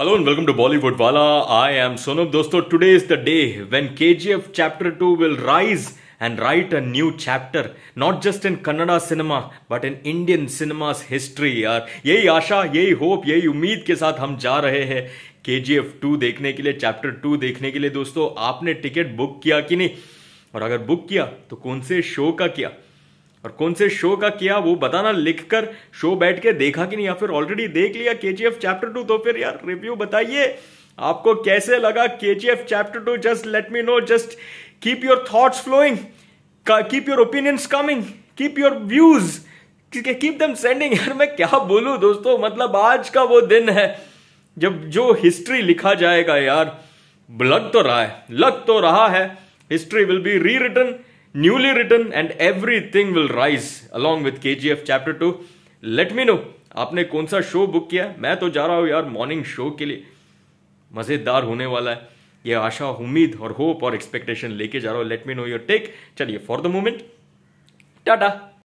hello and welcome to Bollywood वाला I am Sonab दोस्तों today is the day when KGF chapter two will rise and write a new chapter not just in Kannada cinema but in Indian cinema history यार यही आशा यही hope यही उम्मीद के साथ हम जा रहे हैं के जी एफ टू देखने के लिए चैप्टर टू देखने के लिए दोस्तों आपने टिकट बुक किया कि नहीं और अगर बुक किया तो कौन से शो का किया और कौन से शो का किया वो बताना लिखकर शो बैठ के देखा कि नहीं या फिर ऑलरेडी देख लिया के जी एफ चैप्टर टू तो फिर यार रिव्यू बताइए आपको कैसे लगा K G F chapter two just let me know just keep your thoughts flowing keep your opinions coming keep your views keep them sending यार मैं क्या बोलू दोस्तों मतलब आज का वो दिन है जब जो हिस्ट्री लिखा जाएगा यार लग तो रहा है लग तो रहा है history will be rewritten newly written and everything will rise along with KGF chapter 2 let me know आपने कौन सा शो बुक किया मैं तो जा रहा हूं यार मॉर्निंग शो के लिए मज़ेदार होने वाला है ये आशा उम्मीद और होप और एक्सपेक्टेशन लेके जा रहा हूं let me know your take चलिए फॉर द मोमेंट टाटा